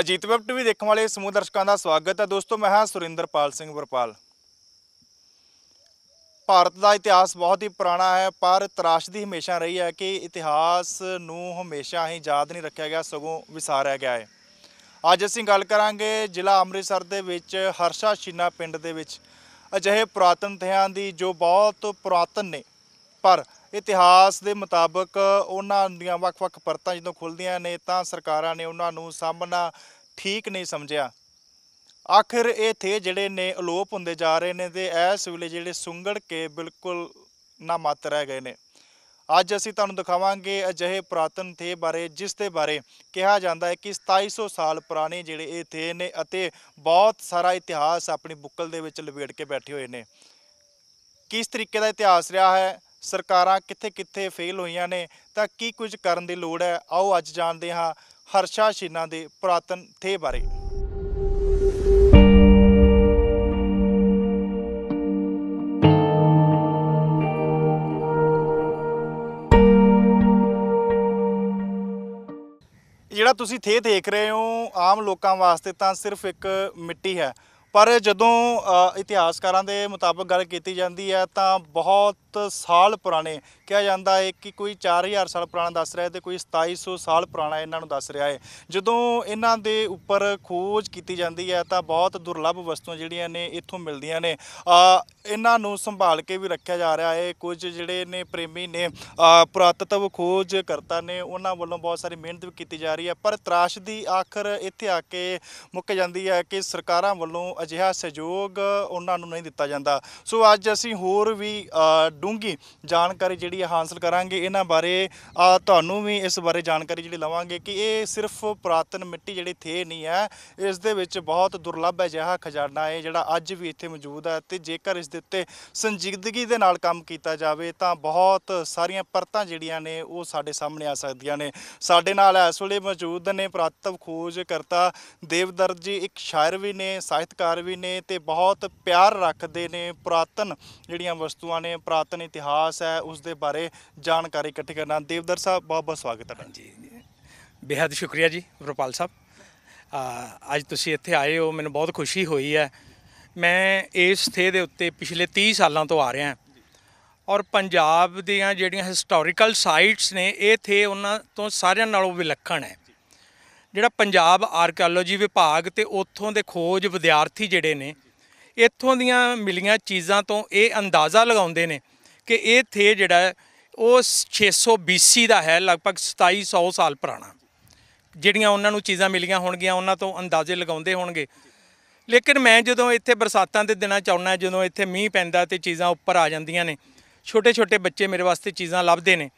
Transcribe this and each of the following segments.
Ajit web TV ਦੇਖਣ ਵਾਲੇ ਸਮੂਹ ਦਰਸ਼ਕਾਂ ਦਾ ਸਵਾਗਤ ਹੈ ਦੋਸਤੋ ਮੈਂ ਹਾਂ ਸੁਰਿੰਦਰਪਾਲ ਸਿੰਘ ਵਰਪਾਲ ਭਾਰਤ ਦਾ ਇਤਿਹਾਸ ਬਹੁਤ ਹੀ ਪੁਰਾਣਾ ਹੈ ਪਰ ਤਰਾਸ਼ਦੀ ਹਮੇਸ਼ਾ ਰਹੀ ਹੈ ਕਿ ਇਤਿਹਾਸ ਨੂੰ ਹਮੇਸ਼ਾ ਹੀ ਯਾਦ ਨਹੀਂ ਰੱਖਿਆ ਗਿਆ ਸਗੋਂ ਵਿਸਾਰਿਆ ਗਿਆ ਹੈ ਅੱਜ ਅਸੀਂ ਗੱਲ ਕਰਾਂਗੇ ਜ਼ਿਲ੍ਹਾ ਅੰਮ੍ਰਿਤਸਰ ਦੇ ਵਿੱਚ ਹਰਸ਼ਾ ਸ਼ੀਨਾ ਪਿੰਡ ਦੇ ਵਿੱਚ ਅਜਿਹੇ ਪ੍ਰਾਤਨ ਇਤਿਹਾਸ ਦੀ ਜੋ ਬਹੁਤ ਪ੍ਰਾਤਨ ਨੇ ਪਰ ਇਤਿਹਾਸ ਦੇ ਮੁਤਾਬਕ ਉਹਨਾਂ ਦੀਆਂ ਵੱਖ-ਵੱਖ ਪਰਤਾਂ ਜਦੋਂ ਖੁੱਲਦੀਆਂ ਨੇ ਤਾਂ ਸਰਕਾਰਾਂ ਨੇ ਉਹਨਾਂ ਨੂੰ ਸਾਹਮਣਾ ਠੀਕ ਨਹੀਂ ਸਮਝਿਆ ਆਖਿਰ ਇਹ ਥੇ ਜਿਹੜੇ ਨੇ ਅਲੋਪ ਹੁੰਦੇ ਜਾ ਰਹੇ ਨੇ ਤੇ ਇਸ ਵੇਲੇ ਜਿਹੜੇ ਸੁੰਗੜ ਕੇ ਬਿਲਕੁਲ ਨਾ ਮਤ ਰਹਿ ਗਏ ਨੇ ਅੱਜ ਅਸੀਂ ਤੁਹਾਨੂੰ ਦਿਖਾਵਾਂਗੇ ਅਜਿਹੇ ਪ੍ਰਾਤਨ ਥੇ ਬਾਰੇ ਜਿਸ ਦੇ ਬਾਰੇ ਕਿਹਾ ਜਾਂਦਾ ਹੈ ਕਿ 2700 ਸਾਲ ਪੁਰਾਣੇ ਜਿਹੜੇ ਇਹ ਥੇ ਨੇ ਅਤੇ ਬਹੁਤ ਸਾਰਾ ਇਤਿਹਾਸ ਆਪਣੀ ਬੁੱਕਲ ਦੇ ਵਿੱਚ ਲਪੇਟ ਕੇ ਬੈਠੇ ਹੋਏ ਨੇ ਕਿਸ ਤਰੀਕੇ ਦਾ ਇਤਿਹਾਸ ਰਿਹਾ ਹੈ ਸਰਕਾਰਾਂ ਕਿੱਥੇ-ਕਿੱਥੇ ਫੇਲ ਹੋਈਆਂ ਨੇ ਤਾਂ ਕੀ ਕੁਝ ਕਰਨ ਦੀ ਲੋੜ ਹੈ ਆਓ ਅੱਜ ਜਾਣਦੇ ਹਾਂ ਹਰਸ਼ਾ ਸ਼ੀਨਾ ਦੇ ਪ੍ਰਾਤਨ ਥੇ ਬਾਰੇ ਜਿਹੜਾ ਤੁਸੀਂ ਥੇ ਦੇਖ ਰਹੇ ਹੋ ਆਮ ਲੋਕਾਂ ਵਾਸਤੇ ਤਾਂ ਸਿਰਫ ਇੱਕ ਮਿੱਟੀ ਹੈ ਪਰ ਜਦੋਂ ਇਤਿਹਾਸਕਾਰਾਂ ਦੇ ਮੁਤਾਬਕ ਗੱਲ ਕੀਤੀ ਜਾਂਦੀ ਹੈ ਤਾਂ ਬਹੁਤ ਸਾਲ ਪੁਰਾਣੇ ਕਿਹਾ ਜਾਂਦਾ ਹੈ ਕਿ ਕੋਈ 4000 ਸਾਲ ਪੁਰਾਣਾ ਦੱਸ ਰਿਹਾ ਹੈ ਤੇ ਕੋਈ 2700 ਸਾਲ ਪੁਰਾਣਾ ਇਹਨਾਂ ਨੂੰ ਦੱਸ ਰਿਹਾ ਹੈ ਜਦੋਂ ਇਹਨਾਂ ਦੇ ਉੱਪਰ ਖੋਜ ਕੀਤੀ ਜਾਂਦੀ ਹੈ ਤਾਂ ਬਹੁਤ ਦੁਰਲੱਭ ਵਸਤੂਆਂ ਜਿਹੜੀਆਂ ਨੇ ਇੱਥੋਂ ਮਿਲਦੀਆਂ ਨੇ ਇਹਨਾਂ ਨੂੰ ਸੰਭਾਲ ਕੇ ਵੀ ਰੱਖਿਆ ਜਾ ਰਿਹਾ ਹੈ ਕੁਝ ਜਿਹੜੇ ਨੇ ਪ੍ਰੇਮੀ ਨੇ ਪੁਰਾਤਤਵ ਖੋਜ ਕਰਤਾ ਨੇ ਉਹਨਾਂ ਵੱਲੋਂ ਬਹੁਤ ਸਾਰੀ ਮਿਹਨਤ ਵੀ ਕੀਤੀ ਜਾ ਰਹੀ ਹੈ ਪਰ ਤਰਾਸ਼ ਦੀ ਆਖਰ ਇੱਥੇ ਆ ਕੇ ਮੁੱਕ ਜਾਂਦੀ ਹੈ ਕਿ ਸਰਕਾਰਾਂ ਵੱਲੋਂ ਅਜਿਹਾ ਸਹਿਯੋਗ ਉਹਨਾਂ ਨੂੰ ਨਹੀਂ ਦਿੱਤਾ ਜਾਂਦਾ ਸੋ ਅੱਜ ਅਸੀਂ ਹੋਰ ਵੀ ਡੂੰਗੀ ਜਾਣਕਾਰੀ ਜਿਹੜੀ ਹਾਸਲ ਕਰਾਂਗੇ ਇਹਨਾਂ ਬਾਰੇ ਤੁਹਾਨੂੰ ਵੀ ਇਸ ਬਾਰੇ ਜਾਣਕਾਰੀ ਜਿਹੜੀ ਲਵਾਂਗੇ ਕਿ ਇਹ ਸਿਰਫ ਪ੍ਰਾਤਨ ਮਿੱਟੀ ਜਿਹੜੀ ਥੇ ਨਹੀਂ ਹੈ ਇਸ ਦੇ ਵਿੱਚ ਬਹੁਤ ਦੁਰਲੱਭ ਜਿਹੜਾ ਖਜ਼ਾਨਾ ਹੈ ਜਿਹੜਾ ਅੱਜ ਵੀ ਇੱਥੇ ਮੌਜੂਦ ਹੈ ਤੇ ਜੇਕਰ ਇਸ ਦੇ ਉੱਤੇ ਸੰਜੀਦਗੀ ਦੇ ਨਾਲ ਕੰਮ ਕੀਤਾ ਜਾਵੇ ਤਾਂ ਬਹੁਤ ਸਾਰੀਆਂ ਪਰਤਾਂ ਜਿਹੜੀਆਂ ਨੇ ਉਹ ਸਾਡੇ ਸਾਹਮਣੇ ਆ ਸਕਦੀਆਂ ਨੇ ਸਾਡੇ ਨਾਲ ਇਸ ਵੇਲੇ ਮੌਜੂਦ ਨੇ ਪ੍ਰਾਤਵ ਖੋਜ ਕਰਤਾ ਦੇਵਦਰ ਜੀ ਇੱਕ ਸ਼ਾਇਰ ਵੀ ਨੇ ਸਾਹਿਤਕਾਰ ਕਲਾਕਾਰ ਵੀ ਨੇ ਤੇ ਬਹੁਤ ਪਿਆਰ ਰੱਖਦੇ ਨੇ ਪੁਰਾਤਨ ਜਿਹੜੀਆਂ ਵਸਤੂਆਂ ਨੇ ਪੁਰਾਤਨ ਇਤਿਹਾਸ ਹੈ ਉਸ ਦੇ ਬਾਰੇ ਜਾਣਕਾਰੀ ਇਕੱਠੀ ਕਰਨਾ ਦੇਵਦਰ ਸਾਹਿਬ ਬਹੁਤ ਬਹੁਤ ਸਵਾਗਤ ਹੈ ਜੀ ਬੇहद ਸ਼ੁਕਰੀਆ ਜੀ ਵਰਪਾਲ ਸਾਹਿਬ ਅੱਜ ਤੁਸੀਂ ਇੱਥੇ ਆਏ ਹੋ ਮੈਨੂੰ ਬਹੁਤ ਖੁਸ਼ੀ ਹੋਈ ਹੈ ਮੈਂ ਇਸ ਥੇ ਦੇ ਉੱਤੇ ਪਿਛਲੇ 30 ਸਾਲਾਂ ਤੋਂ ਆ ਰਿਹਾ ਔਰ ਪੰਜਾਬ ਦੀਆਂ ਜਿਹੜੀਆਂ ਹਿਸਟੋਰੀਕਲ ਸਾਈਟਸ ਨੇ ਇਹ ਥੇ ਉਹਨਾਂ ਤੋਂ ਸਾਰਿਆਂ ਨਾਲੋਂ ਵਿਲੱਖਣ ਹੈ ਜਿਹੜਾ ਪੰਜਾਬ ਆਰਕੀਓਲੋਜੀ ਵਿਭਾਗ ਤੇ ਉੱਥੋਂ ਦੇ ਖੋਜ ਵਿਦਿਆਰਥੀ ਜਿਹੜੇ ਨੇ ਇੱਥੋਂ ਦੀਆਂ ਮਿਲੀਆਂ ਚੀਜ਼ਾਂ ਤੋਂ ਇਹ ਅੰਦਾਜ਼ਾ ਲਗਾਉਂਦੇ ਨੇ ਕਿ ਇਹ ਥੇ ਜਿਹੜਾ ਉਹ 600 BC ਦਾ ਹੈ ਲਗਭਗ 2700 ਸਾਲ ਪੁਰਾਣਾ ਜਿਹੜੀਆਂ ਉਹਨਾਂ ਨੂੰ ਚੀਜ਼ਾਂ ਮਿਲੀਆਂ ਹੋਣਗੀਆਂ ਉਹਨਾਂ ਤੋਂ ਅੰਦਾਜ਼ੇ ਲਗਾਉਂਦੇ ਹੋਣਗੇ ਲੇਕਿਨ ਮੈਂ ਜਦੋਂ ਇੱਥੇ ਬਰਸਾਤਾਂ ਦੇ ਦਿਨਾਂ ਚਾਉਣਾ ਜਦੋਂ ਇੱਥੇ ਮੀਂਹ ਪੈਂਦਾ ਤੇ ਚੀਜ਼ਾਂ ਉੱਪਰ ਆ ਜਾਂਦੀਆਂ ਨੇ ਛੋਟੇ ਛੋਟੇ ਬੱਚੇ ਮੇਰੇ ਵਾਸਤੇ ਚੀਜ਼ਾਂ ਲੱਭਦੇ ਨੇ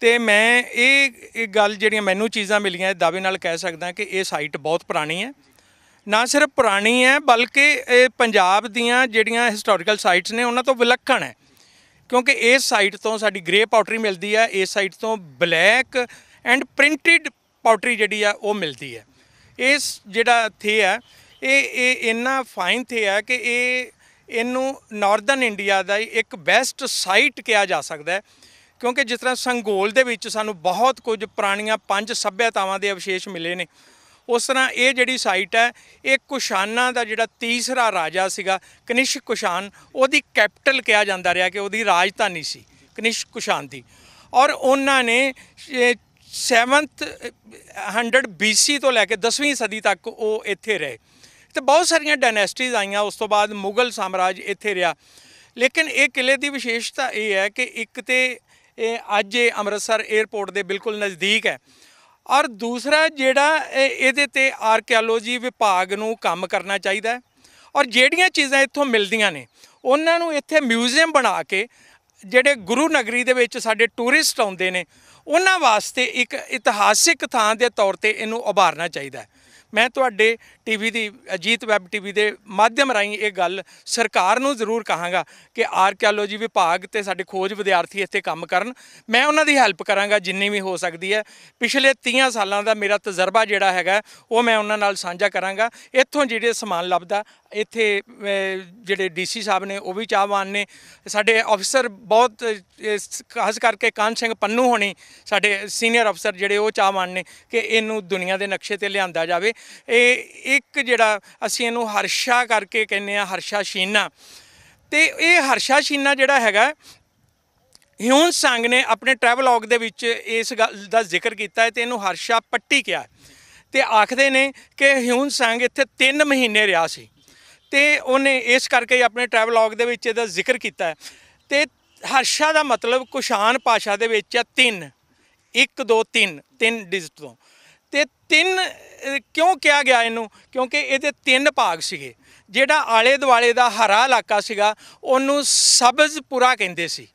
ਤੇ ਮੈਂ ਇਹ ਇਹ ਗੱਲ ਜਿਹੜੀਆਂ ਮੈਨੂੰ ਚੀਜ਼ਾਂ ਮਿਲੀਆਂ ਇਹ ਦਾਅਵੇ ਨਾਲ ਕਹਿ ਸਕਦਾ ਕਿ ਇਹ ਸਾਈਟ ਬਹੁਤ ਪੁਰਾਣੀ ਹੈ ਨਾ ਸਿਰਫ ਪੁਰਾਣੀ ਹੈ ਬਲਕਿ ਇਹ ਪੰਜਾਬ ਦੀਆਂ ਜਿਹੜੀਆਂ ਹਿਸਟੋਰੀਕਲ ਸਾਈਟਸ ਨੇ ਉਹਨਾਂ ਤੋਂ ਵਿਲੱਖਣ ਹੈ ਕਿਉਂਕਿ ਇਸ ਸਾਈਟ ਤੋਂ ਸਾਡੀ ਗ੍ਰੇ ਪਾਊਟਰੀ ਮਿਲਦੀ ਹੈ ਇਸ ਸਾਈਟ ਤੋਂ ਬਲੈਕ ਐਂਡ ਪ੍ਰਿੰਟਡ ਪਾਊਟਰੀ ਜਿਹੜੀ ਆ ਉਹ ਮਿਲਦੀ ਹੈ ਇਸ ਜਿਹੜਾ ਥੇ ਹੈ ਇਹ ਇਹ ਇੰਨਾ ਫਾਈਨ ਥੇ ਹੈ ਕਿ ਇਹ ਇਹਨੂੰ ਨਾਰਦਰਨ ਇੰਡੀਆ ਦਾ ਇੱਕ ਬੈਸਟ ਸਾਈਟ ਕਿਹਾ ਜਾ ਸਕਦਾ ਹੈ ਕਿਉਂਕਿ ਜਿਸ ਤਰ੍ਹਾਂ ਸੰਗੋਲ ਦੇ ਵਿੱਚ ਸਾਨੂੰ ਬਹੁਤ ਕੁਝ ਪੁਰਾਣੀਆਂ ਪੰਜ ਸੱਭਿਆਤਾਵਾਂ ਦੇ ਅਵਸ਼ੇਸ਼ ਮਿਲੇ ਨੇ ਉਸ ਤਰ੍ਹਾਂ ਇਹ ਜਿਹੜੀ ਸਾਈਟ ਹੈ ਇਹ ਕੁਸ਼ਾਨਾ ਦਾ ਜਿਹੜਾ ਤੀਸਰਾ ਰਾਜਾ ਸੀਗਾ ਕਨਿਸ਼ ਕੁਸ਼ਾਨ ਉਹਦੀ ਕੈਪੀਟਲ ਕਿਹਾ ਜਾਂਦਾ ਰਿਹਾ ਕਿ ਉਹਦੀ ਰਾਜਧਾਨੀ ਸੀ ਕਨਿਸ਼ ਕੁਸ਼ਾਨ ਦੀ ਔਰ ਉਹਨਾਂ ਨੇ 7th 100 BC ਤੋਂ ਲੈ ਕੇ 10ਵੀਂ ਸਦੀ ਤੱਕ ਉਹ ਇੱਥੇ ਰਹੇ ਤੇ ਬਹੁਤ ਸਾਰੀਆਂ ਡਾਇਨੈਸਟੀਆਂ ਆਈਆਂ ਉਸ ਤੋਂ ਬਾਅਦ ਮੁਗਲ ਸਾਮਰਾਜ ਇੱਥੇ ਰਿਹਾ ਲੇਕਿਨ ਇਹ ਕਿਲੇ ਦੀ ਵਿਸ਼ੇਸ਼ਤਾ ਇਹ ਹੈ ਕਿ ਇੱਕ ਤੇ ਇਹ ਅੱਜ ਇਹ ਅੰਮ੍ਰਿਤਸਰ 에ਅਰਪੋਰਟ ਦੇ ਬਿਲਕੁਲ ਨਜ਼ਦੀਕ ਹੈ ਔਰ ਦੂਸਰਾ ਜਿਹੜਾ ਇਹਦੇ ਤੇ ਆਰਕੀਓਲੋਜੀ ਵਿਭਾਗ ਨੂੰ ਕੰਮ ਕਰਨਾ ਚਾਹੀਦਾ ਹੈ ਔਰ ਜਿਹੜੀਆਂ ਚੀਜ਼ਾਂ ਇੱਥੋਂ ਮਿਲਦੀਆਂ ਨੇ ਉਹਨਾਂ ਨੂੰ ਇੱਥੇ ਮਿਊਜ਼ੀਅਮ ਬਣਾ ਕੇ ਜਿਹੜੇ ਗੁਰੂ ਨਗਰੀ ਦੇ ਵਿੱਚ ਸਾਡੇ ਟੂਰਿਸਟ ਆਉਂਦੇ ਨੇ ਉਹਨਾਂ ਵਾਸਤੇ ਇੱਕ ਇਤਿਹਾਸਿਕ ਥਾਂ ਦੇ ਤੌਰ ਤੇ ਇਹਨੂੰ ਉਭਾਰਨਾ ਚਾਹੀਦਾ ਹੈ ਮੈਂ ਤੁਹਾਡੇ ਟੀਵੀ ਦੀ ਅਜੀਤ ਵੈਬ ਟੀਵੀ ਦੇ ਮਾਧਿਅਮ ਰਾਹੀਂ ਇਹ ਗੱਲ ਸਰਕਾਰ ਨੂੰ ਜ਼ਰੂਰ ਕਹਾਂਗਾ ਕਿ ਆਰਕੀਓਲੋਜੀ ਵਿਭਾਗ ਤੇ ਸਾਡੇ ਖੋਜ ਵਿਦਿਆਰਥੀ ਇੱਥੇ ਕੰਮ ਕਰਨ ਮੈਂ ਉਹਨਾਂ ਦੀ ਹੈਲਪ ਕਰਾਂਗਾ ਜਿੰਨੀ ਵੀ ਹੋ ਸਕਦੀ ਹੈ ਪਿਛਲੇ 30 ਸਾਲਾਂ ਦਾ ਮੇਰਾ ਤਜਰਬਾ ਜਿਹੜਾ ਹੈਗਾ ਉਹ ਮੈਂ ਉਹਨਾਂ ਨਾਲ ਸਾਂਝਾ ਕਰਾਂਗਾ ਇੱਥੋਂ ਜਿਹੜੇ ਸਮਾਨ ਲੱਭਦਾ ਇੱਥੇ ਜਿਹੜੇ ਡੀਸੀ ਸਾਹਿਬ ਨੇ ਉਹ ਵੀ ਚਾਹਵਾਨ ਨੇ ਸਾਡੇ ਅਫਸਰ ਬਹੁਤ ਖਾਸ ਕਰਕੇ ਕਾਨ ਸਿੰਘ ਪੰਨੂ ਹੋਣੀ ਸਾਡੇ ਸੀਨੀਅਰ ਅਫਸਰ ਜਿਹੜੇ ਉਹ ਚਾਹਵਾਨ ਨੇ ਕਿ ਇਹਨੂੰ ਦੁਨੀਆ ਦੇ ਨਕਸ਼ੇ ਤੇ ਲਿਆਂਦਾ ਜਾਵੇ ਇਹ ਇੱਕ ਜਿਹੜਾ ਅਸੀਂ ਇਹਨੂੰ ਹਰਸ਼ਾ ਕਰਕੇ ਕਹਿੰਦੇ ਆ ਹਰਸ਼ਾ ਸ਼ੀਨਾ ਤੇ ਇਹ ਹਰਸ਼ਾ ਸ਼ੀਨਾ ਜਿਹੜਾ ਹੈਗਾ ਹਿਊਨ ਸੰਗ ਨੇ ਆਪਣੇ ਲੌਗ ਦੇ ਵਿੱਚ ਇਸ ਗੱਲ ਦਾ ਜ਼ਿਕਰ ਕੀਤਾ ਹੈ ਤੇ ਇਹਨੂੰ ਹਰਸ਼ਾ ਪੱਟੀ ਕਿਹਾ ਤੇ ਆਖਦੇ ਨੇ ਕਿ ਹਿਊਨ ਸੰਗ ਇੱਥੇ 3 ਮਹੀਨੇ ਰਿਹਾ ਸੀ ਤੇ ਉਹਨੇ ਇਸ ਕਰਕੇ ਆਪਣੇ ਟ੍ਰੈਵਲ ਲੌਗ ਦੇ ਵਿੱਚ ਇਹਦਾ ਜ਼ਿਕਰ ਕੀਤਾ ਤੇ ਹਰਸ਼ਾ ਦਾ ਮਤਲਬ ਕੁਸ਼ਾਨ ਭਾਸ਼ਾ ਦੇ ਵਿੱਚ ਆ ਤਿੰਨ 1 2 3 ਤਿੰਨ ਡਿਜਿਟ ਤੋਂ ਤੇ ਤਿੰਨ ਕਿਉਂ ਕਿਹਾ ਗਿਆ ਇਹਨੂੰ ਕਿਉਂਕਿ ਇਹਦੇ ਤਿੰਨ ਭਾਗ ਸੀਗੇ ਜਿਹੜਾ ਆਲੇ ਦੁਆਲੇ ਦਾ ਹਰਾ ਇਲਾਕਾ ਸੀਗਾ ਉਹਨੂੰ ਸਬਜ਼ਪੁਰਾ ਕਹਿੰਦੇ ਸੀ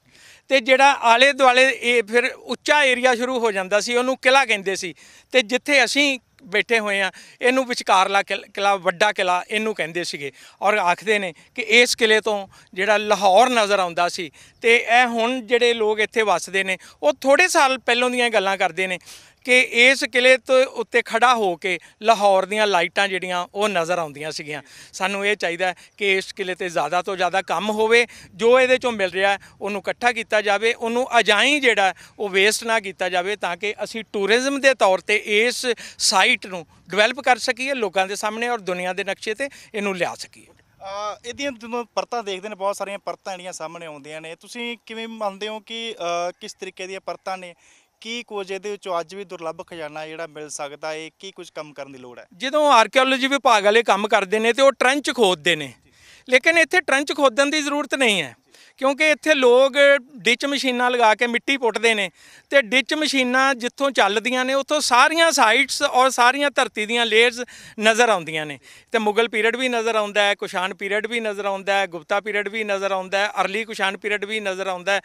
ਤੇ ਜਿਹੜਾ ਆਲੇ ਦੁਆਲੇ ਇਹ ਫਿਰ ਉੱਚਾ ਏਰੀਆ ਸ਼ੁਰੂ ਹੋ ਜਾਂਦਾ ਸੀ ਉਹਨੂੰ ਕਿਲਾ ਕਹਿੰਦੇ ਸੀ ਤੇ ਜਿੱਥੇ ਅਸੀਂ ਬੈਠੇ ਹੋਏ ਆ ਇਹਨੂੰ ਵਿਚਕਾਰਲਾ ਕਿਲਾ ਵੱਡਾ ਕਿਲਾ ਇਹਨੂੰ ਕਹਿੰਦੇ ਸੀਗੇ ਔਰ ਆਖਦੇ ਨੇ ਕਿ ਇਸ ਕਿਲੇ ਤੋਂ ਜਿਹੜਾ ਲਾਹੌਰ ਨਜ਼ਰ ਆਉਂਦਾ ਸੀ ਤੇ ਇਹ ਹੁਣ ਜਿਹੜੇ ਲੋਕ ਇੱਥੇ ਵੱਸਦੇ ਨੇ ਉਹ ਥੋੜੇ ਸਾਲ ਪਹਿਲਾਂ ਦੀਆਂ ਗੱਲਾਂ ਕਰਦੇ ਨੇ ਕਿ ਇਸ ਕਿਲੇ ਤੋਂ ਉੱਤੇ ਖੜਾ ਹੋ ਕੇ ਲਾਹੌਰ ਦੀਆਂ ਲਾਈਟਾਂ ਜਿਹੜੀਆਂ ਉਹ ਨਜ਼ਰ ਆਉਂਦੀਆਂ ਸੀਗੀਆਂ ਸਾਨੂੰ ਇਹ ਚਾਹੀਦਾ ਕਿ ਇਸ ਕਿਲੇ ਤੇ ਜ਼ਿਆਦਾ ਤੋਂ ਜ਼ਿਆਦਾ ਕੰਮ ਹੋਵੇ ਜੋ ਇਹਦੇ ਚੋਂ ਮਿਲ ਰਿਹਾ ਉਹਨੂੰ ਇਕੱਠਾ ਕੀਤਾ ਜਾਵੇ ਉਹਨੂੰ ਅਜਾਈ ਜਿਹੜਾ ਉਹ ਵੇਸਟ ਨਾ ਕੀਤਾ ਜਾਵੇ ਤਾਂ ਕਿ ਅਸੀਂ ਟੂਰਿਜ਼ਮ ਦੇ ਤੌਰ ਤੇ ਇਸ ਸਾਈਟ ਨੂੰ ਡਿਵੈਲਪ ਕਰ ਸਕੀਏ ਲੋਕਾਂ ਦੇ ਸਾਹਮਣੇ ਔਰ ਦੁਨੀਆ ਦੇ ਨਕਸ਼ੇ ਤੇ ਇਹਨੂੰ ਲਿਆ ਸਕੀਏ ਇਹਦੀਆਂ ਜਦੋਂ ਪਰਤਾਂ ਦੇਖਦੇ ਨੇ ਬਹੁਤ ਸਾਰੀਆਂ ਪਰਤਾਂ ਜਿਹੜੀਆਂ ਸਾਹਮਣੇ ਆਉਂਦੀਆਂ ਨੇ ਤੁਸੀਂ ਕਿਵੇਂ ਮੰਨਦੇ ਹੋ ਕਿ ਕਿਸ ਤਰੀਕੇ ਦੀਆਂ ਪਰਤਾਂ ਨੇ ਕੀ ਕੁਝ ਇਹਦੇ ਵਿੱਚ ਅੱਜ ਵੀ ਦੁਰਲੱਭ ਖਜ਼ਾਨਾ ਜਿਹੜਾ ਮਿਲ ਸਕਦਾ ਏ ਕੀ ਕੁਝ ਕੰਮ ਕਰਨ ਦੀ ਲੋੜ ਹੈ ਜਦੋਂ ਆਰਕੀਓਲੋਜੀ ਵਿਭਾਗ ਵਾਲੇ ਕੰਮ ਕਰਦੇ ਨੇ ਤੇ ਉਹ ਟ੍ਰੈਂਚ ਖੋਦਦੇ ਨੇ ਲੇਕਿਨ ਇੱਥੇ ਟ੍ਰੈਂਚ ਖੋਦਣ ਦੀ ਜ਼ਰੂਰਤ ਨਹੀਂ ਹੈ ਕਿਉਂਕਿ ਇੱਥੇ ਲੋਕ ਡਿਚ ਮਸ਼ੀਨਾਂ ਲਗਾ ਕੇ ਮਿੱਟੀ ਪੁੱਟਦੇ ਨੇ ਤੇ ਡਿਚ ਮਸ਼ੀਨਾਂ ਜਿੱਥੋਂ ਚੱਲਦੀਆਂ ਨੇ ਉੱਥੋਂ ਸਾਰੀਆਂ ਸਾਈਟਸ ਔਰ ਸਾਰੀਆਂ ਧਰਤੀ ਦੀਆਂ ਲੇਅਰਸ ਨਜ਼ਰ ਆਉਂਦੀਆਂ ਨੇ ਤੇ ਮੁਗਲ ਪੀਰੀਅਡ ਵੀ ਨਜ਼ਰ ਆਉਂਦਾ ਹੈ ਕੁਸ਼ਾਨ ਪੀਰੀਅਡ ਵੀ ਨਜ਼ਰ ਆਉਂਦਾ ਹੈ ਗੁਪਤਾ ਪੀਰੀਅਡ ਵੀ ਨਜ਼ਰ ਆਉਂਦਾ ਹੈ ਅਰਲੀ ਕੁਸ਼ਾਨ ਪੀਰੀਅਡ ਵੀ ਨਜ਼ਰ ਆਉਂਦਾ ਹੈ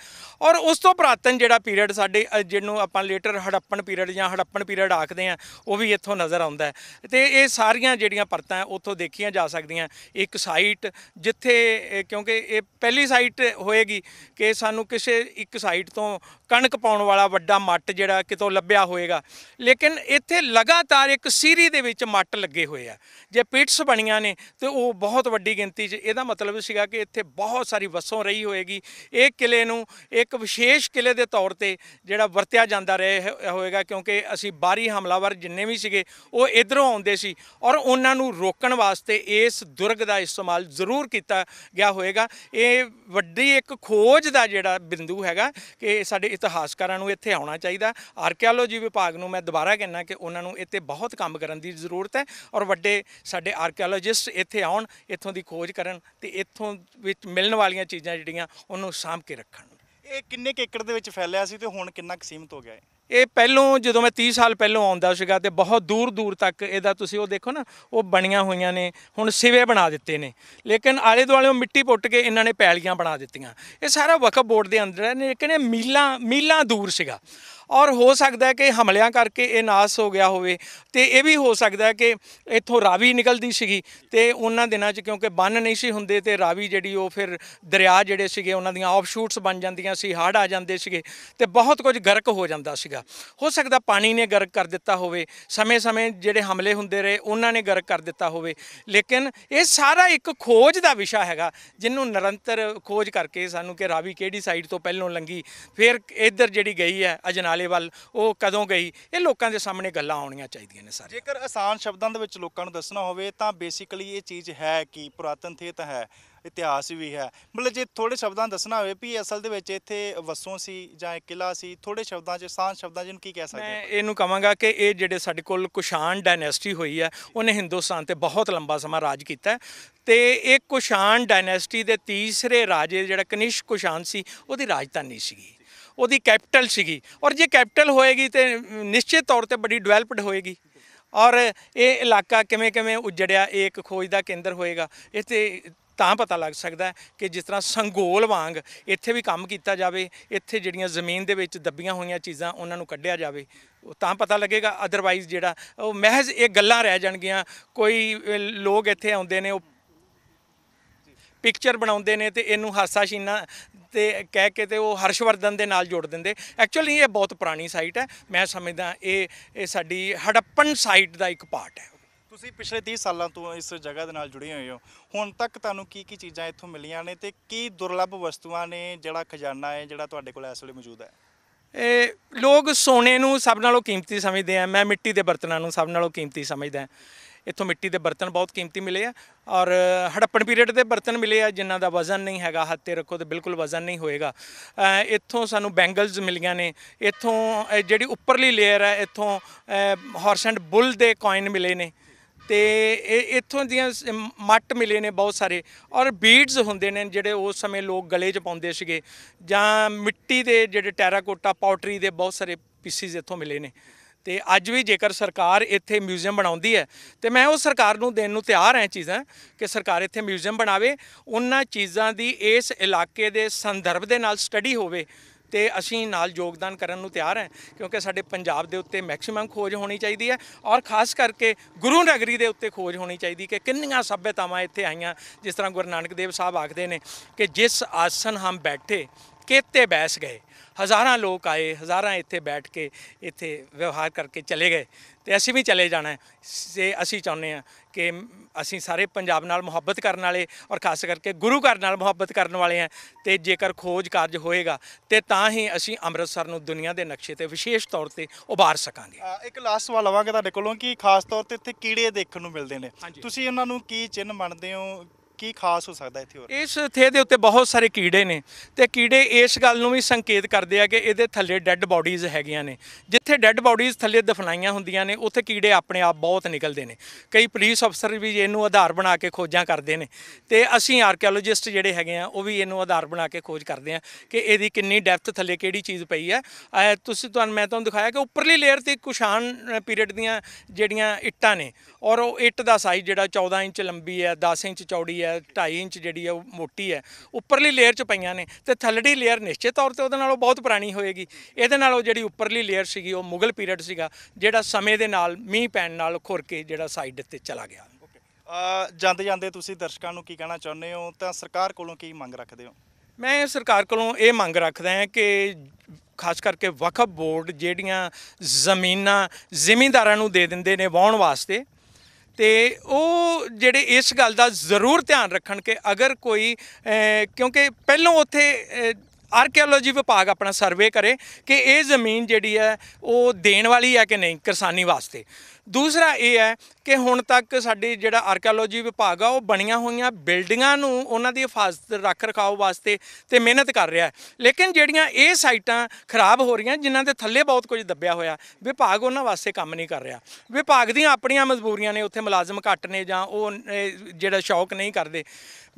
ਔਰ ਉਸ ਤੋਂ ਪ੍ਰਾਤਨ ਜਿਹੜਾ ਪੀਰੀਅਡ ਸਾਡੇ ਜਿਹਨੂੰ ਆਪਾਂ ਲੇਟਰ ਹੜੱਪਣ ਪੀਰੀਅਡ ਜਾਂ ਹੜੱਪਣ ਪੀਰੀਅਡ ਆਖਦੇ ਆ ਉਹ ਵੀ ਇੱਥੋਂ ਨਜ਼ਰ ਆਉਂਦਾ ਹੈ ਤੇ ਇਹ ਸਾਰੀਆਂ ਜਿਹੜੀਆਂ ਪਰਤਾਂ ਉੱਥੋਂ ਦੇਖੀਆਂ ਜਾ ਸਕਦੀਆਂ ਇੱਕ ਸਾਈਟ ਜਿੱਥੇ ਕਿਉਂਕਿ ਇਹ ਪਹਿਲੀ ਸਾਈਟ ਹੋਏਗੀ ਕਿ ਸਾਨੂੰ ਕਿਸੇ ਇੱਕ ਸਾਈਡ ਤੋਂ ਕਣਕ ਪਾਉਣ ਵਾਲਾ ਵੱਡਾ ਮੱਟ ਜਿਹੜਾ ਕਿਤੋਂ ਲੱਭਿਆ ਹੋਏਗਾ ਲੇਕਿਨ ਇੱਥੇ ਲਗਾਤਾਰ ਇੱਕ ਸੀਰੀ ਦੇ ਵਿੱਚ ਮੱਟ ਲੱਗੇ ਹੋਏ ਆ ਜੇ ਪਿਟਸ ਬਣੀਆਂ ਨੇ ਤੇ ਉਹ ਬਹੁਤ ਵੱਡੀ ਗਿਣਤੀ 'ਚ ਇਹਦਾ ਮਤਲਬ ਸੀਗਾ ਕਿ ਇੱਥੇ ਬਹੁਤ ਸਾਰੀ ਵਸੋਂ ਰਹੀ ਹੋਏਗੀ ਇਹ ਕਿਲੇ ਨੂੰ ਇੱਕ ਵਿਸ਼ੇਸ਼ ਕਿਲੇ ਦੇ ਤੌਰ ਤੇ ਜਿਹੜਾ ਵਰਤਿਆ ਜਾਂਦਾ ਰਹੇ ਹੋਏਗਾ ਕਿਉਂਕਿ ਅਸੀਂ ਬਾਹਰੀ ਹਮਲਾਵਰ ਜਿੰਨੇ ਵੀ ਸੀਗੇ ਉਹ ਇਧਰੋਂ ਆਉਂਦੇ ਸੀ ਔਰ ਉਹਨਾਂ ਨੂੰ ਰੋਕਣ ਵਾਸਤੇ ਇਸ ਦੁਰਗ ਦਾ ਇਸਤੇਮਾਲ ਜ਼ਰੂਰ ਕੀਤਾ ਗਿਆ ਹੋਏਗਾ ਇਹ ਵੱਡੀ ਇੱਕ ਖੋਜ ਦਾ ਜਿਹੜਾ ਬਿੰਦੂ ਹੈਗਾ ਕਿ ਸਾਡੇ ਇਤਿਹਾਸਕਾਰਾਂ ਨੂੰ ਇੱਥੇ ਆਉਣਾ ਚਾਹੀਦਾ ਆਰਕੀਓਲੋਜੀ ਵਿਭਾਗ ਨੂੰ ਮੈਂ ਦੁਬਾਰਾ ਕਹਿਣਾ ਕਿ ਉਹਨਾਂ ਨੂੰ ਇੱਥੇ ਬਹੁਤ ਕੰਮ ਕਰਨ ਦੀ ਜ਼ਰੂਰਤ ਹੈ ਔਰ ਵੱਡੇ ਸਾਡੇ ਆਰਕੀਓਲੋਜਿਸਟ ਇੱਥੇ ਆਉਣ ਇੱਥੋਂ ਦੀ ਖੋਜ ਕਰਨ ਤੇ ਇੱਥੋਂ ਵਿੱਚ ਮਿਲਣ ਵਾਲੀਆਂ ਚੀਜ਼ਾਂ ਜਿਹੜੀਆਂ ਉਹਨੂੰ ਸਾਂਭ ਕੇ ਰੱਖਣ ਇਹ ਕਿੰਨੇ ਏਕੜ ਦੇ ਵਿੱਚ ਫੈਲਿਆ ਸੀ ਤੇ ਹੁਣ ਕਿੰਨਾ ਕੁ ਸੀਮਤ ਹੋ ਗਿਆ ਹੈ ਇਹ ਪਹਿਲੋਂ ਜਦੋਂ ਮੈਂ 30 ਸਾਲ ਪਹਿਲੋਂ ਆਉਂਦਾ ਸੀਗਾ ਤੇ ਬਹੁਤ ਦੂਰ ਦੂਰ ਤੱਕ ਇਹਦਾ ਤੁਸੀਂ ਉਹ ਦੇਖੋ ਨਾ ਉਹ ਬਣੀਆਂ ਹੋਈਆਂ ਨੇ ਹੁਣ ਸਿਵੇ ਬਣਾ ਦਿੱਤੇ ਨੇ ਲੇਕਿਨ ਆਲੇ ਦੁਆਲੇ ਮਿੱਟੀ ਪੁੱਟ ਕੇ ਇਹਨਾਂ ਨੇ ਪੈਲੀਆਂ ਬਣਾ ਦਿੱਤੀਆਂ ਇਹ ਸਾਰਾ ਵਕਫ ਬੋਰਡ ਦੇ ਅੰਦਰ ਹੈ ਲੇਕਿਨ ਇਹ ਮੀਲਾਂ ਮੀਲਾਂ ਦੂਰ ਸੀਗਾ ਔਰ ਹੋ ਸਕਦਾ ਕਿ ਹਮਲਿਆਂ ਕਰਕੇ ਇਹ ਨਾਸ ਹੋ ਗਿਆ ਹੋਵੇ ਤੇ ਇਹ ਵੀ ਹੋ ਸਕਦਾ ਕਿ ਇੱਥੋਂ ਰਾਵੀ ਨਿਕਲਦੀ ਸੀਗੀ ਤੇ ਉਹਨਾਂ ਦਿਨਾਂ 'ਚ ਕਿਉਂਕਿ ਬੰਨ ਨਹੀਂ ਸੀ ਹੁੰਦੇ ਤੇ ਰਾਵੀ ਜਿਹੜੀ ਉਹ ਫਿਰ ਦਰਿਆ ਜਿਹੜੇ ਸੀਗੇ ਉਹਨਾਂ ਦੀਆਂ ਆਫਸ਼ੂਟਸ ਬਣ ਜਾਂਦੀਆਂ ਸੀ ਹੜ ਆ ਜਾਂਦੇ ਸੀਗੇ ਤੇ ਬਹੁਤ ਕੁਝ ਗਰਕ ਹੋ ਜਾਂਦਾ ਸੀਗਾ ਹੋ ਸਕਦਾ ਪਾਣੀ ਨੇ ਗਰਕ ਕਰ ਦਿੱਤਾ ਹੋਵੇ ਸਮੇਂ-ਸਮੇਂ ਜਿਹੜੇ ਹਮਲੇ ਹੁੰਦੇ ਰਹੇ ਉਹਨਾਂ ਨੇ ਗਰਕ ਕਰ ਦਿੱਤਾ ਹੋਵੇ ਲੇਕਿਨ ਇਹ ਸਾਰਾ ਇੱਕ ਖੋਜ ਦਾ ਵਿਸ਼ਾ ਹੈਗਾ ਜਿਹਨੂੰ ਨਿਰੰਤਰ ਖੋਜ ਕਰਕੇ ਸਾਨੂੰ ਕਿ ਰਾਵੀ ਕਿਹੜੀ ਸਾਈਡ ਤੋਂ ਪਹਿਲਾਂ ਲੰਗੀ ਫਿਰ ਇੱਧਰ ਜਿਹੜੀ ਗਈ ਹੈ ਅਜਨਾਲ ਵਾਲੇ ਵੱਲ ਉਹ ਕਦੋਂ ਗਈ ਇਹ ਲੋਕਾਂ ਦੇ ਸਾਹਮਣੇ ਗੱਲਾਂ ਆਉਣੀਆਂ ਚਾਹੀਦੀਆਂ ਨੇ ਸਾਰੇ ਜੇਕਰ ਆਸਾਨ ਸ਼ਬਦਾਂ ਦੇ ਵਿੱਚ ਲੋਕਾਂ ਨੂੰ ਦੱਸਣਾ ਹੋਵੇ ਤਾਂ ਬੇਸਿਕਲੀ ਇਹ ਚੀਜ਼ ਹੈ ਕਿ ਪੁਰਾਤਨ ਥੇਤ ਹੈ ਇਤਿਹਾਸ ਵੀ ਹੈ ਮਤਲਬ ਜੇ ਥੋੜੇ ਸ਼ਬਦਾਂ ਦੱਸਣਾ ਹੋਵੇ ਵੀ ਅਸਲ ਦੇ ਵਿੱਚ ਇੱਥੇ ਵਸੋਂ ਸੀ ਜਾਂ ਕਿਲਾ ਸੀ ਥੋੜੇ ਸ਼ਬਦਾਂ 'ਚ ਸਾਂਝ ਸ਼ਬਦਾਂ ਜਿਹਨੂੰ ਕੀ ਕਹਿ ਸਕਦੇ ਮੈਂ ਇਹਨੂੰ ਕਹਾਂਗਾ ਕਿ ਇਹ ਜਿਹੜੇ ਸਾਡੇ ਕੋਲ ਕੁਸ਼ਾਨ ਡਾਇਨੈਸਟੀ ਹੋਈ ਹੈ ਉਹਨੇ ਹਿੰਦੁਸਤਾਨ ਤੇ ਬਹੁਤ ਲੰਬਾ ਸਮਾਂ ਰਾਜ ਕੀਤਾ ਤੇ ਇਹ ਕੁਸ਼ਾਨ ਡਾਇਨੈਸਟੀ ਦੇ ਤੀਸਰੇ ਰਾਜੇ ਜਿਹੜਾ ਕਨਿਸ਼ਕ ਕੁਸ਼ਾਨ ਸੀ ਉਹਦੀ ਰਾਜਧਾਨੀ ਸੀਗੀ ਉਹਦੀ ਕੈਪੀਟਲ ਸੀਗੀ ਔਰ ਜੇ ਕੈਪੀਟਲ ਹੋਏਗੀ ਤੇ ਨਿਸ਼ਚਿਤ ਤੌਰ ਤੇ ਬੜੀ ਡਿਵੈਲਪਡ ਹੋਏਗੀ ਔਰ ਇਹ ਇਲਾਕਾ ਕਿਵੇਂ ਕਿਵੇਂ ਉਜੜਿਆ ਇਹ ਇੱਕ ਖੋਜ ਦਾ ਕੇਂਦਰ ਹੋਏਗਾ ਇੱਥੇ ਤਾਂ ਪਤਾ ਲੱਗ ਸਕਦਾ ਕਿ ਜਿਸ ਤਰ੍ਹਾਂ ਸੰਗੋਲ ਵਾਂਗ ਇੱਥੇ ਵੀ ਕੰਮ ਕੀਤਾ ਜਾਵੇ ਇੱਥੇ ਜਿਹੜੀਆਂ ਜ਼ਮੀਨ ਦੇ ਵਿੱਚ ਦੱਬੀਆਂ ਹੋਈਆਂ ਚੀਜ਼ਾਂ ਉਹਨਾਂ ਨੂੰ ਕੱਢਿਆ ਜਾਵੇ ਤਾਂ ਪਤਾ ਲੱਗੇਗਾ ਅਦਰਵਾਈਜ਼ ਜਿਹੜਾ ਉਹ ਮਹਿਜ਼ ਇਹ ਗੱਲਾਂ ਰਹਿ ਜਾਣਗੀਆਂ ਕੋਈ ਲੋਕ ਇੱਥੇ ਆਉਂਦੇ ਨੇ ਉਹ ਪਿਕਚਰ ਬਣਾਉਂਦੇ ਨੇ ਤੇ ਇਹਨੂੰ ਸ਼ੀਨਾ ਤੇ ਕਹਿ ਕੇ ਤੇ ਉਹ ਹਰਸ਼ਵਰਧਨ ਦੇ ਨਾਲ ਜੋੜ ਦਿੰਦੇ ਐਕਚੁਅਲੀ ਇਹ ਬਹੁਤ ਪੁਰਾਣੀ ਸਾਈਟ ਹੈ ਮੈਂ ਸਮਝਦਾ ਇਹ ਇਹ ਸਾਡੀ ਹੜੱਪਨ ਸਾਈਟ ਦਾ ਇੱਕ ਪਾਰਟ ਹੈ ਤੁਸੀਂ ਪਿਛਲੇ 30 ਸਾਲਾਂ ਤੋਂ ਇਸ ਜਗ੍ਹਾ ਦੇ ਨਾਲ ਜੁੜੇ ਹੋਏ ਹੋ ਹੁਣ ਤੱਕ ਤੁਹਾਨੂੰ ਕੀ ਕੀ ਚੀਜ਼ਾਂ ਇੱਥੋਂ ਮਿਲੀਆਂ ਨੇ ਤੇ ਕੀ ਦੁਰਲੱਭ ਵਸਤੂਆਂ ਨੇ ਜਿਹੜਾ ਖਜ਼ਾਨਾ ਹੈ ਜਿਹੜਾ ਤੁਹਾਡੇ ਕੋਲ ਇਸ ਵੇਲੇ ਮੌਜੂਦ ਹੈ ਇਹ ਲੋਕ ਸੋਨੇ ਨੂੰ ਸਭ ਨਾਲੋਂ ਕੀਮਤੀ ਸਮਝਦੇ ਆ ਮੈਂ ਮਿੱਟੀ ਦੇ ਬਰਤਨਾਂ ਨੂੰ ਸਭ ਨਾਲੋਂ ਕੀਮਤੀ ਸਮਝਦਾ ਇੱਥੋਂ ਮਿੱਟੀ ਦੇ ਬਰਤਨ ਬਹੁਤ ਕੀਮਤੀ ਮਿਲੇ ਆ ਔਰ ਹੜੱਪਣ ਪੀਰੀਅਡ ਦੇ ਬਰਤਨ ਮਿਲੇ ਆ ਜਿਨ੍ਹਾਂ ਦਾ ਵਜ਼ਨ ਨਹੀਂ ਹੈਗਾ ਹੱਥ ਤੇ ਰੱਖੋ ਤੇ ਬਿਲਕੁਲ ਵਜ਼ਨ ਨਹੀਂ ਹੋਏਗਾ ਇੱਥੋਂ ਸਾਨੂੰ ਬੈਂਗਲਸ ਮਿਲੀਆਂ ਨੇ ਇੱਥੋਂ ਜਿਹੜੀ ਉੱਪਰਲੀ ਲੇਅਰ ਹੈ ਇੱਥੋਂ ਹਾਰਸ ਐਂਡ ਬੁੱਲ ਦੇ ਕੋਇਨ ਮਿਲੇ ਨੇ ਤੇ ਇੱਥੋਂ ਦੀਆਂ ਮੱਟ ਮਿਲੇ ਨੇ ਬਹੁਤ ਸਾਰੇ ਔਰ ਬੀਡਸ ਹੁੰਦੇ ਨੇ ਜਿਹੜੇ ਉਸ ਸਮੇਂ ਲੋਕ ਗਲੇ 'ਚ ਪਾਉਂਦੇ ਸੀਗੇ ਜਾਂ ਮਿੱਟੀ ਦੇ ਜਿਹੜੇ ਟੈਰਾਕੋਟਾ ਪਾਊਟਰੀ ਦੇ ਬਹੁਤ ਸਾਰੇ ਪੀਸਿਸ ਇੱਥੋਂ ਮਿਲੇ ਨੇ ਤੇ ਅੱਜ ਵੀ ਜੇਕਰ ਸਰਕਾਰ ਇੱਥੇ ਮਿਊਜ਼ੀਅਮ ਬਣਾਉਂਦੀ ਹੈ ਤੇ ਮੈਂ ਉਹ ਸਰਕਾਰ ਨੂੰ ਦੇਣ ਨੂੰ ਤਿਆਰ ਹਾਂ ਚੀਜ਼ਾਂ ਕਿ ਸਰਕਾਰ ਇੱਥੇ ਮਿਊਜ਼ੀਅਮ ਬਣਾਵੇ ਉਹਨਾਂ ਚੀਜ਼ਾਂ ਦੀ ਇਸ ਇਲਾਕੇ ਦੇ ਸੰਦਰਭ ਦੇ ਨਾਲ ਸਟੱਡੀ ਹੋਵੇ ਤੇ ਅਸੀਂ ਨਾਲ ਯੋਗਦਾਨ ਕਰਨ ਨੂੰ ਤਿਆਰ ਹਾਂ ਕਿਉਂਕਿ ਸਾਡੇ ਪੰਜਾਬ ਦੇ ਉੱਤੇ ਮੈਕਸਿਮਮ ਖੋਜ ਹੋਣੀ ਚਾਹੀਦੀ ਹੈ ਔਰ ਖਾਸ ਕਰਕੇ ਗੁਰੂ ਨਗਰੀ ਦੇ ਉੱਤੇ ਖੋਜ ਹੋਣੀ ਚਾਹੀਦੀ ਕਿ ਕਿੰਨੀਆਂ ਸਭਿਆਤਾਵਾਂ ਇੱਥੇ ਆਈਆਂ ਜਿਸ ਤਰ੍ਹਾਂ ਗੁਰੂ ਨਾਨਕ ਦੇਵ ਸਾਹਿਬ ਆਖਦੇ ਨੇ ਕਿ ਜਿਸ ਆਸਨ ਹਮ ਬੈਠੇ ਕਿਤੇ ਬੈਸ ਗਏ ਹਜ਼ਾਰਾਂ ਲੋਕ ਆਏ ਹਜ਼ਾਰਾਂ ਇੱਥੇ ਬੈਠ ਕੇ ਇੱਥੇ ਵਿਵਹਾਰ ਕਰਕੇ ਚਲੇ ਗਏ ਤੇ ਅਸੀਂ ਵੀ ਚਲੇ ਜਾਣਾ ਤੇ ਅਸੀਂ ਚਾਹੁੰਦੇ ਆ ਕਿ ਅਸੀਂ ਸਾਰੇ ਪੰਜਾਬ ਨਾਲ ਮੁਹੱਬਤ ਕਰਨ ਵਾਲੇ ਔਰ ਖਾਸ ਕਰਕੇ ਗੁਰੂ ਘਰ ਨਾਲ ਮੁਹੱਬਤ ਕਰਨ ਵਾਲੇ ਆ ਤੇ ਜੇਕਰ ਖੋਜ ਕਾਰਜ ਹੋਏਗਾ ਤੇ ਤਾਂ ਹੀ ਅਸੀਂ ਅੰਮ੍ਰਿਤਸਰ ਨੂੰ ਦੁਨੀਆ ਦੇ ਨਕਸ਼ੇ ਤੇ ਵਿਸ਼ੇਸ਼ ਤੌਰ ਤੇ ਉਭਾਰ ਸਕਾਂਗੇ ਇੱਕ ਲਾਸਟ ਸਵਾਲ ਲਵਾਂਗੇ ਤੁਹਾਡੇ ਕੋਲੋਂ ਕਿ ਖਾਸ ਤੌਰ ਤੇ ਇੱਥੇ ਕੀੜੇ ਦੇਖਣ ਨੂੰ ਮਿਲਦੇ ਨੇ ਤੁਸੀਂ ਉਹਨਾਂ ਨੂੰ ਕੀ ਚਿੰਨ ਮੰਨਦੇ ਹੋ ਕੀ ਖਾਸ ਹੋ ਸਕਦਾ ਇੱਥੇ ਹੋਰ ਇਸ ਥੇ ਦੇ ਉੱਤੇ ਬਹੁਤ ਸਾਰੇ ਕੀੜੇ ਨੇ ਤੇ ਕੀੜੇ ਇਸ ਗੱਲ ਨੂੰ ਵੀ ਸੰਕੇਤ ਕਰਦੇ ਆ ਕਿ ਇਹਦੇ ਥੱਲੇ ਡੈੱਡ ਬਾਡੀਜ਼ ਹੈਗੀਆਂ ਨੇ ਜਿੱਥੇ ਡੈੱਡ ਬਾਡੀਜ਼ ਥੱਲੇ ਦਫਨਾਈਆਂ ਹੁੰਦੀਆਂ ਨੇ ਉੱਥੇ ਕੀੜੇ ਆਪਣੇ ਆਪ ਬਹੁਤ ਨਿਕਲਦੇ ਨੇ ਕਈ ਪੁਲਿਸ ਅਫਸਰ ਵੀ ਇਹਨੂੰ ਆਧਾਰ ਬਣਾ ਕੇ ਖੋਜਾਂ ਕਰਦੇ ਨੇ ਤੇ ਅਸੀਂ ਆਰਕੀਓਲੋਜਿਸਟ ਜਿਹੜੇ ਹੈਗੇ ਆ ਉਹ ਵੀ ਇਹਨੂੰ ਆਧਾਰ ਬਣਾ ਕੇ ਖੋਜ ਕਰਦੇ ਆ ਕਿ ਇਹਦੀ ਕਿੰਨੀ ਡੈਪਥ ਥੱਲੇ ਕਿਹੜੀ ਚੀਜ਼ ਪਈ ਹੈ ਤੁਸੀਂ ਤੁਹਾਨੂੰ ਮੈਂ ਤੁਹਾਨੂੰ ਦਿਖਾਇਆ ਕਿ ਉੱਪਰਲੀ ਲੇਅਰ ਤੇ ਕੁਸ਼ਾਨ ਪੀਰੀਅਡ ਦੀਆਂ ਜਿਹੜੀਆਂ ਇੱਟਾਂ ਨੇ ਔਰ ਉਹ ਇੱਟ ਦਾ ਸਾਈਜ਼ ਜਿਹੜਾ 14 ਇੰਚ ਲੰਬੀ ਹੈ 10 ਇੰਚ ਚੌੜੀ ਹੈ ਹੈ 2.5 ਇੰਚ ਜਿਹੜੀ ਹੈ ਉਹ ਮੋਟੀ ਹੈ ਉੱਪਰਲੀ ਲੇਅਰ 'ਚ ਪਈਆਂ ਨੇ ਤੇ ਥੱਲੜੀ ਲੇਅਰ ਨਿਸ਼ਚਿਤ ਤੌਰ ਤੇ ਉਹਦੇ ਨਾਲੋਂ ਬਹੁਤ ਪੁਰਾਣੀ ਹੋਏਗੀ ਇਹਦੇ ਨਾਲ ਉਹ ਜਿਹੜੀ ਉੱਪਰਲੀ ਲੇਅਰ ਸੀਗੀ ਉਹ ਮੁਗਲ ਪੀਰੀਅਡ ਸੀਗਾ ਜਿਹੜਾ ਸਮੇਂ ਦੇ ਨਾਲ ਮੀਂਹ ਪੈਣ ਨਾਲ ਖੁਰ ਕੇ ਜਿਹੜਾ ਸਾਈਡ ਤੇ ਚਲਾ ਗਿਆ ਜਾਂਦੇ ਜਾਂਦੇ ਤੁਸੀਂ ਦਰਸ਼ਕਾਂ ਨੂੰ ਕੀ ਕਹਿਣਾ ਚਾਹੁੰਦੇ ਹੋ ਤਾਂ ਸਰਕਾਰ ਕੋਲੋਂ ਕੀ ਮੰਗ ਰੱਖਦੇ ਹੋ ਮੈਂ ਸਰਕਾਰ ਕੋਲੋਂ ਇਹ ਮੰਗ ਰੱਖਦਾ ਹਾਂ ਕਿ ਖਾਸ ਕਰਕੇ ਵਕਫ ਬੋਰਡ ਜਿਹੜੀਆਂ ਜ਼ਮੀਨਾਂ ਜ਼ਿਮੀਂਦਾਰਾਂ ਨੂੰ ਦੇ ਦਿੰਦੇ ਨੇ ਵਾਹਣ ਵਾਸਤੇ ਤੇ ਉਹ ਜਿਹੜੇ ਇਸ ਗੱਲ ਦਾ ਜ਼ਰੂਰ ਧਿਆਨ ਰੱਖਣ ਕਿ ਅਗਰ ਕੋਈ ਕਿਉਂਕਿ ਪਹਿਲਾਂ ਉੱਥੇ ਆਰਕੀਓਲੋਜੀ ਵਿਭਾਗ ਆਪਣਾ ਸਰਵੇ ਕਰੇ ਕਿ ਇਹ ਜ਼ਮੀਨ ਜਿਹੜੀ ਹੈ ਉਹ ਦੇਣ ਵਾਲੀ ਹੈ ਕਿ ਨਹੀਂ ਕਿਸਾਨੀ ਵਾਸਤੇ ਦੂਸਰਾ ਇਹ ਹੈ ਕਿ ਹੁਣ ਤੱਕ ਸਾਡੇ ਜਿਹੜਾ ਆਰਕੀਓਲੋਜੀ ਵਿਭਾਗ ਆ ਉਹ ਬਣੀਆਂ ਹੋਈਆਂ ਬਿਲਡਿੰਗਾਂ ਨੂੰ ਉਹਨਾਂ ਦੀ ਹਿਫਾਜ਼ਤ ਰੱਖ ਰਖਾਓ ਵਾਸਤੇ ਤੇ ਮਿਹਨਤ ਕਰ ਰਿਹਾ ਹੈ ਲੇਕਿਨ ਜਿਹੜੀਆਂ ਇਹ ਸਾਈਟਾਂ ਖਰਾਬ ਹੋ ਰਹੀਆਂ ਜਿਨ੍ਹਾਂ ਦੇ ਥੱਲੇ ਬਹੁਤ ਕੁਝ ਦੱਬਿਆ ਹੋਇਆ ਵਿਭਾਗ ਉਹਨਾਂ ਵਾਸਤੇ ਕੰਮ ਨਹੀਂ ਕਰ ਰਿਹਾ ਵਿਭਾਗ ਦੀਆਂ ਆਪਣੀਆਂ ਮਜਬੂਰੀਆਂ ਨੇ ਉੱਥੇ ਮੁਲਾਜ਼ਮ ਘੱਟ ਨੇ ਜਾਂ ਉਹ ਜਿਹੜਾ ਸ਼ੌਕ ਨਹੀਂ ਕਰਦੇ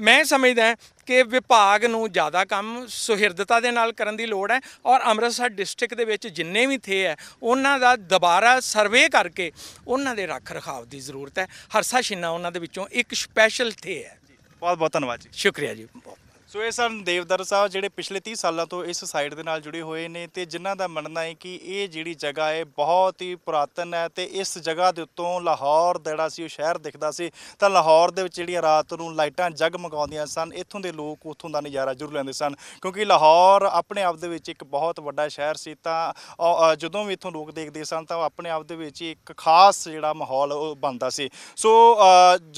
ਮੈਂ ਸਮਝਦਾ ਕਿ ਵਿਭਾਗ ਨੂੰ ਜ਼ਿਆਦਾ ਕੰਮ ਸੁਹਿਰਦਤਾ ਦੇ ਨਾਲ ਕਰਨ ਦੀ ਲੋੜ ਹੈ ਔਰ ਅੰਮ੍ਰਿਤਸਰ ਡਿਸਟ੍ਰਿਕਟ ਦੇ ਵਿੱਚ ਜਿੰਨੇ ਵੀ ਥੇ ਹੈ ਉਹਨਾਂ ਦਾ ਦੁਬਾਰਾ ਸਰਵੇ ਕਰਕੇ ਉਹਨਾਂ ਦੇ ਰੱਖ ਰਖਾਵ ਦੀ ਜ਼ਰੂਰਤ ਹੈ ਹਰਸਾ ਛਿੰਨਾ ਉਹਨਾਂ ਦੇ ਵਿੱਚੋਂ ਇੱਕ ਸਪੈਸ਼ਲ ਥੇ ਹੈ ਬਹੁਤ ਬਹੁਤ ਧੰਨਵਾਦ ਜੀ ਸ਼ੁਕਰੀਆ ਜੀ ਬਹੁਤ ਸੋ ਇਹ ਸਨ ਦੇਵਦਰ ਸਾਹਿਬ ਜਿਹੜੇ ਪਿਛਲੇ 30 ਸਾਲਾਂ ਤੋਂ ਇਸ ਸਾਈਟ ਦੇ ਨਾਲ ਜੁੜੇ ਹੋਏ ਨੇ ਤੇ ਜਿਨ੍ਹਾਂ ਦਾ ਮੰਨਣਾ ਹੈ ਕਿ ਇਹ ਜਿਹੜੀ ਜਗ੍ਹਾ ਹੈ ਬਹੁਤ ਹੀ ਪੁਰਾਤਨ ਹੈ ਤੇ ਇਸ ਜਗ੍ਹਾ ਦੇ ਉੱਤੋਂ ਲਾਹੌਰ ਜਿਹੜਾ ਸੀ ਉਹ ਸ਼ਹਿਰ ਦਿਖਦਾ ਸੀ ਤਾਂ ਲਾਹੌਰ ਦੇ ਵਿੱਚ ਜਿਹੜੀਆਂ ਰਾਤ ਨੂੰ ਲਾਈਟਾਂ ਜਗਮਗਾਉਂਦੀਆਂ ਸਨ ਇੱਥੋਂ ਦੇ ਲੋਕ ਉੱਥੋਂ ਦਾ ਨਜ਼ਾਰਾ ਜ਼ਰੂਰ ਲੈਂਦੇ ਸਨ ਕਿਉਂਕਿ ਲਾਹੌਰ ਆਪਣੇ ਆਪ ਦੇ ਵਿੱਚ ਇੱਕ ਬਹੁਤ ਵੱਡਾ ਸ਼ਹਿਰ ਸੀ ਤਾਂ ਜਦੋਂ ਵੀ ਇੱਥੋਂ ਲੋਕ ਦੇਖਦੇ ਸਨ ਤਾਂ ਆਪਣੇ ਆਪ ਦੇ ਵਿੱਚ ਇੱਕ ਖਾਸ ਜਿਹੜਾ ਮਾਹੌਲ ਉਹ ਬਣਦਾ ਸੀ ਸੋ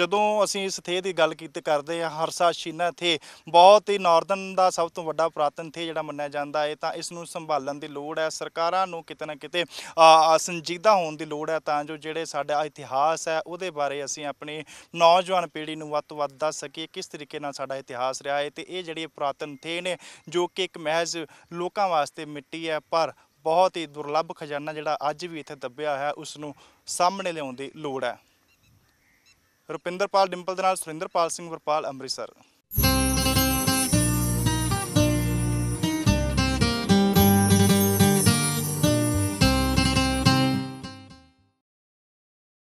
ਜਦੋਂ ਅਸੀਂ ਇਸ ਥੇ ਦੀ ਗੱਲ ਕੀਤੀ ਕਰਦੇ ਹਾਂ ਹਰਸਾ ਸ਼ੀਨਾ ਥੇ ਬਹੁਤ ਬਹੁਤ ਹੀ ਨਾਰਦਨ ਦਾ ਸਭ ਤੋਂ ਵੱਡਾ ਪ੍ਰਾਤਨ ਥੇ ਜਿਹੜਾ ਮੰਨਿਆ ਜਾਂਦਾ ਹੈ ਤਾਂ ਇਸ ਨੂੰ ਸੰਭਾਲਣ ਦੀ ਲੋੜ ਹੈ ਸਰਕਾਰਾਂ ਨੂੰ ਕਿਤੇ ਨਾ ਕਿਤੇ ਸੰਜੀਦਾ ਹੋਣ ਦੀ ਲੋੜ ਹੈ ਤਾਂ ਜੋ ਜਿਹੜੇ ਸਾਡਾ ਇਤਿਹਾਸ ਹੈ ਉਹਦੇ ਬਾਰੇ ਅਸੀਂ ਆਪਣੀ ਨੌਜਵਾਨ ਪੀੜ੍ਹੀ ਨੂੰ ਵੱਧ ਤੋਂ ਵੱਧ ਦੱਸ ਸਕੀਏ ਕਿਸ ਤਰੀਕੇ ਨਾਲ ਸਾਡਾ ਇਤਿਹਾਸ ਰਿਹਾ ਹੈ ਤੇ ਇਹ ਜਿਹੜੀ ਪ੍ਰਾਤਨ ਥੇ ਨੇ ਜੋ ਕਿ ਇੱਕ ਮਹਿਜ਼ ਲੋਕਾਂ ਵਾਸਤੇ ਮਿੱਟੀ ਹੈ ਪਰ ਬਹੁਤ ਹੀ ਦੁਰਲੱਭ ਖਜ਼ਾਨਾ ਜਿਹੜਾ ਅੱਜ ਵੀ ਇੱਥੇ ਦੱਬਿਆ ਹੈ ਉਸ ਨੂੰ ਸਾਹਮਣੇ ਲਿਆਉਣ ਦੀ ਲੋੜ ਹੈ ਰੁਪਿੰਦਰਪਾਲ ਡਿੰਪਲ ਦੇ ਨਾਲ ਸੁਰਿੰਦਰਪਾਲ ਸਿੰਘ ਵਰਪਾਲ ਅੰਮ੍ਰਿਤਸਰ